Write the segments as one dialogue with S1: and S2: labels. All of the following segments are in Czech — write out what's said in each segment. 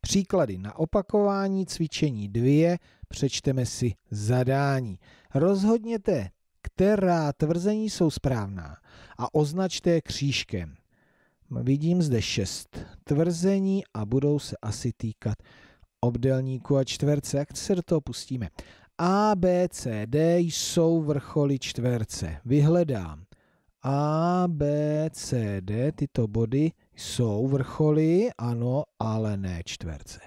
S1: Příklady na opakování cvičení dvě, přečteme si zadání. Rozhodněte, která tvrzení jsou správná a označte je křížkem. Vidím zde šest tvrzení a budou se asi týkat obdelníku a čtverce. Jak se do toho pustíme? A, B, C, D jsou vrcholy čtverce. Vyhledám a, B, C, D, tyto body jsou vrcholy, ano, ale ne čtverce.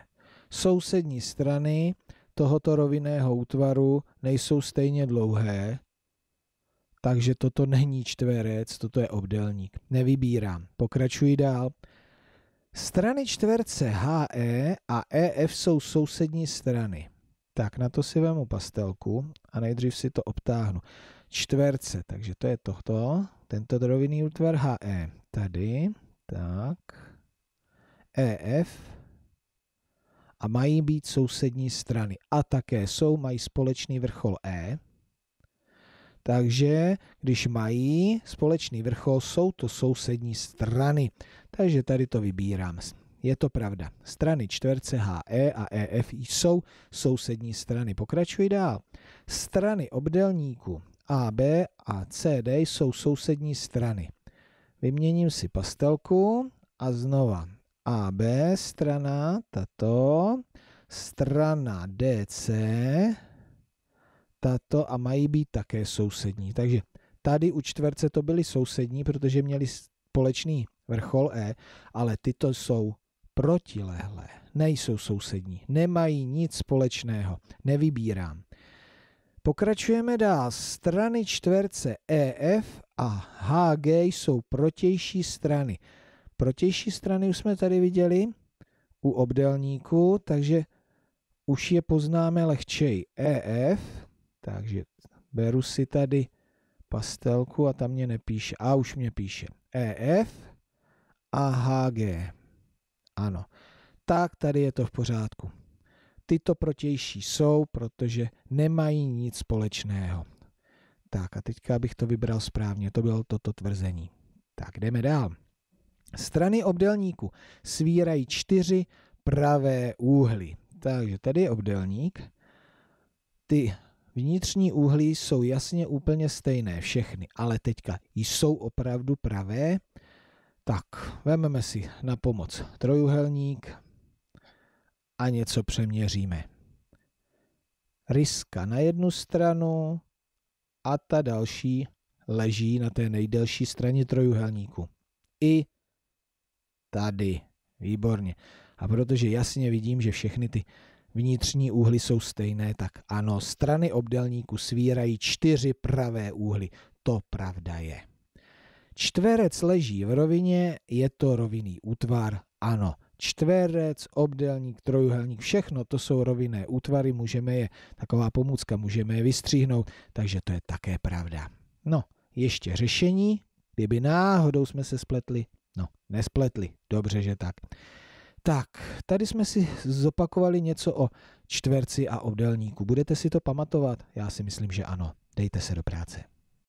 S1: Sousední strany tohoto rovinného útvaru nejsou stejně dlouhé, takže toto není čtverec, toto je obdelník. Nevybírám. Pokračuji dál. Strany čtverce HE a EF jsou sousední strany. Tak na to si vemu pastelku a nejdřív si to obtáhnu. Čtverce, takže to je tohto. Tento drovinný útvar HE tady, tak, EF a mají být sousední strany. A také jsou, mají společný vrchol E. Takže když mají společný vrchol, jsou to sousední strany. Takže tady to vybírám. Je to pravda. Strany čtverce HE a EF jsou sousední strany. Pokračuji dál. Strany obdelníku AB a CD jsou sousední strany. Vyměním si pastelku a znova AB strana, tato, strana DC, tato a mají být také sousední. Takže tady u čtverce to byly sousední, protože měli společný vrchol E, ale tyto jsou protilehlé, nejsou sousední, nemají nic společného, nevybírám. Pokračujeme dál. Strany čtverce EF a HG jsou protější strany. Protější strany už jsme tady viděli u obdelníku, takže už je poznáme lehčej. EF, takže beru si tady pastelku a tam mě nepíše. A už mě píše. EF a HG. Ano. Tak tady je to v pořádku tyto protější jsou, protože nemají nic společného. Tak a teďka bych to vybral správně, to bylo toto tvrzení. Tak jdeme dál. Strany obdelníku svírají čtyři pravé úhly. Takže tady je obdelník. Ty vnitřní úhly jsou jasně úplně stejné, všechny, ale teďka jsou opravdu pravé. Tak, vezmeme si na pomoc trojuhelník, a něco přeměříme. Ryska na jednu stranu a ta další leží na té nejdelší straně trojuhelníku. I tady. Výborně. A protože jasně vidím, že všechny ty vnitřní úhly jsou stejné, tak ano, strany obdelníku svírají čtyři pravé úhly. To pravda je. Čtverec leží v rovině, je to rovinný útvar, ano čtverec, obdelník, trojuhelník, všechno to jsou rovinné útvary, můžeme je, taková pomůcka, můžeme je vystříhnout, takže to je také pravda. No, ještě řešení, kdyby náhodou jsme se spletli, no, nespletli, dobře, že tak. Tak, tady jsme si zopakovali něco o čtverci a obdelníku. Budete si to pamatovat? Já si myslím, že ano. Dejte se do práce.